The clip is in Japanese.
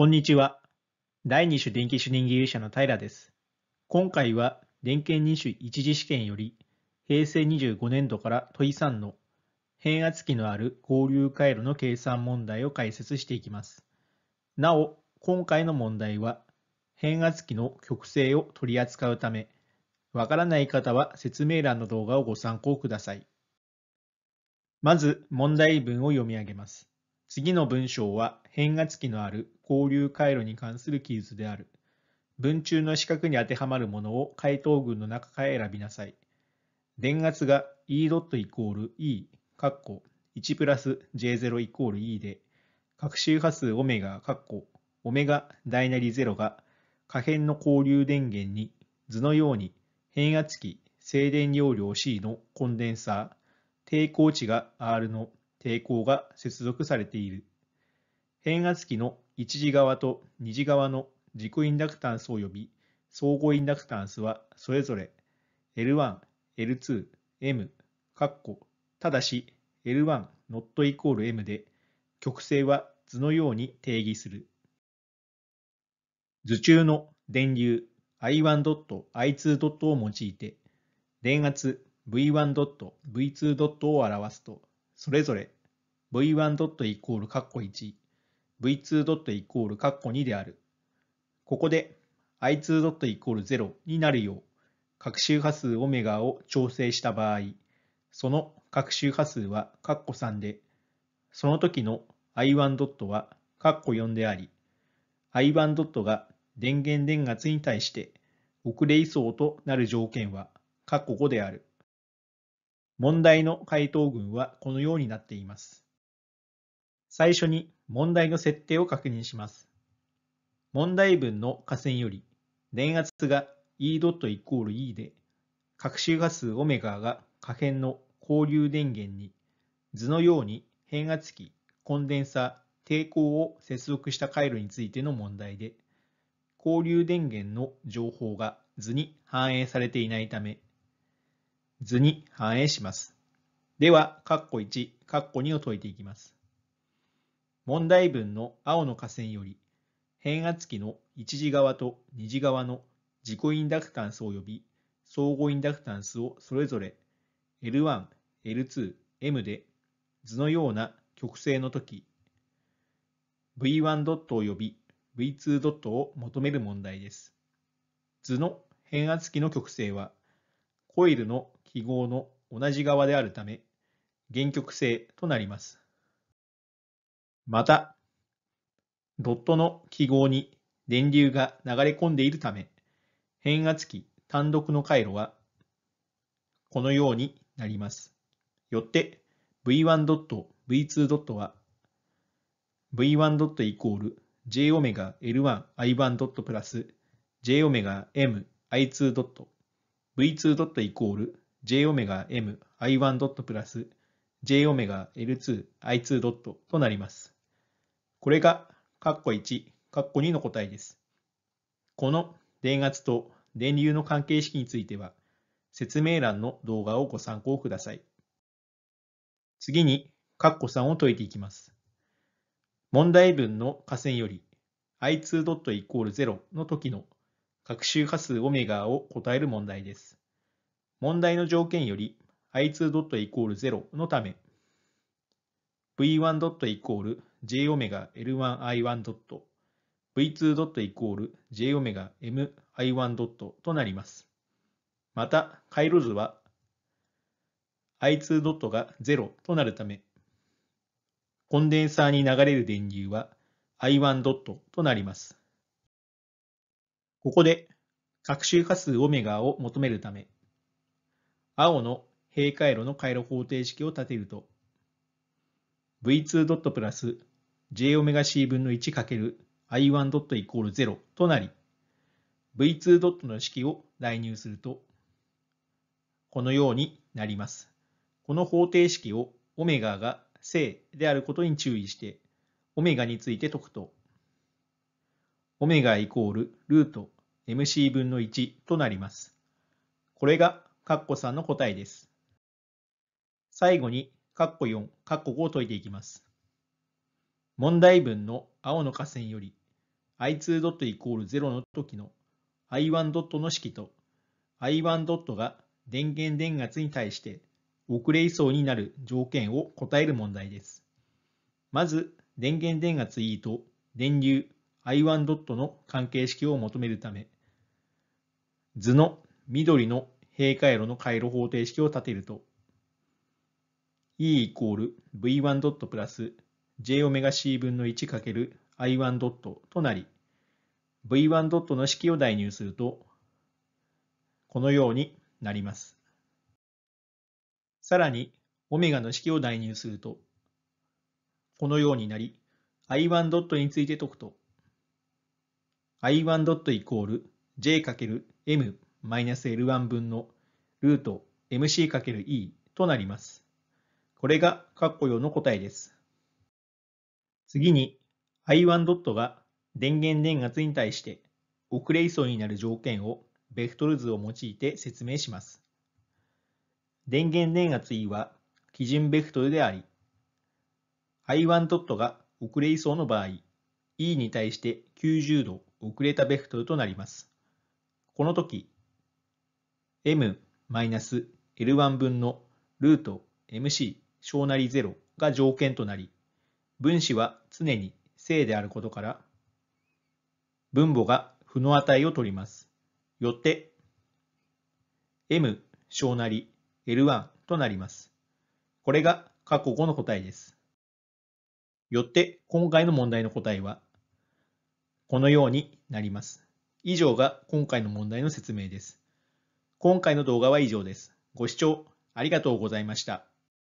こんにちは。第2種電気主任技術者の平です。今回は、電検2種一次試験より、平成25年度から問3の変圧器のある合流回路の計算問題を解説していきます。なお、今回の問題は、変圧器の極性を取り扱うため、わからない方は説明欄の動画をご参考ください。まず、問題文を読み上げます。次の文章は変圧器のある交流回路に関する記述である。文中の四角に当てはまるものを回答群の中から選びなさい。電圧が E ドットイコール E、カッコ、1プラス J0 イコール E で、各周波数オメガ、カッコ、オメガ大なりロが可変の交流電源に図のように変圧器、静電容量 C のコンデンサー、抵抗値が R の抵抗が接続されている。変圧器の一次側と二次側の自己インダクタンス及び相互インダクタンスはそれぞれ L1、L2、M、ただし L1 not equal M で極性は図のように定義する。図中の電流 I1.I2. を用いて電圧 V1.V2. を表すとそれぞれ v1. イコールッコ1、v2. イコールッコ2である。ここで i2. イコール0になるよう、各周波数オメガを調整した場合、その各周波数はッコ3で、その時の i1. はッコ4であり、i1. が電源電圧に対して遅れ位相となる条件はッコ5である。問題の回答群はこのようになっています。最初に問題の設定を確認します。問題文の下線より電圧が E.E イコール E で、各周波数 ω が可変の交流電源に図のように変圧器、コンデンサー、抵抗を接続した回路についての問題で、交流電源の情報が図に反映されていないため、図に反映します。では、括弧1、括弧2を解いていきます。問題文の青の下線より、変圧器の一次側と二次側の自己インダクタンス及び相互インダクタンスをそれぞれ L1、L2、M で図のような極性の時 V1 ドット及び V2 ドットを求める問題です。図の変圧器の極性はコイルの記号の同じ側であるため、原曲性となります。また、ドットの記号に電流が流れ込んでいるため、変圧器単独の回路はこのようになります。よって V1 ドット、V2 ドットは V1 ドットイコール j オメガ L1 I1 ドットプラス j オメガ M I2 ドット V2 ドットイコール j.m.i1. ω プ j.l2i2. ω となります。これが、括弧1、括弧2の答えです。この電圧と電流の関係式については、説明欄の動画をご参考ください。次に、括弧3を解いていきます。問題文の下線より i2. 0の時の学習波数 ω を答える問題です。問題の条件より i2.0 のため v 1 j ω l 1 i 1 v 2 j ω m i 1となります。また、回路図は i2. が0となるため、コンデンサーに流れる電流は i1. となります。ここで、各周波数 ω を求めるため、青の平回路の回路方程式を立てると、v2 ドットプラス j オメガ c 分の 1×i1 ドットイコール0となり、v2 ドットの式を代入すると、このようになります。この方程式をオメガが正であることに注意して、オメガについて解くと、オメガイコールルート mc 分の1となります。これがカッ3の答えです。最後に、カッコ4、カッコ5を解いていきます。問題文の青の下線より i2 ドットイコール0の時の i1 ドットの式と i1 ドットが電源電圧に対して遅れ位相になる条件を答える問題です。まず、電源電圧 E と電流 i1 ドットの関係式を求めるため、図の緑の平回路の回路方程式を立てると、E イコール V1 ドットプラス J オメガ C 分の1かける I1 ドットとなり、V1 ドットの式を代入すると、このようになります。さらに、オメガの式を代入すると、このようになり、I1 ドットについて解くと、I1 ドットイコール J かける M マイナス L1 分のルート MC×E となります。これが括弧用の答えです。次に I1 ドットが電源電圧に対して遅れ位相になる条件をベクトル図を用いて説明します。電源電圧 E は基準ベクトルであり、I1 ドットが遅れ位相の場合、E に対して90度遅れたベクトルとなります。この時、m-l1 分のルート mc 小なり0が条件となり、分子は常に正であることから、分母が負の値を取ります。よって、m 小なり L1 となります。これが過去5の答えです。よって、今回の問題の答えは、このようになります。以上が今回の問題の説明です。今回の動画は以上です。ご視聴ありがとうございました。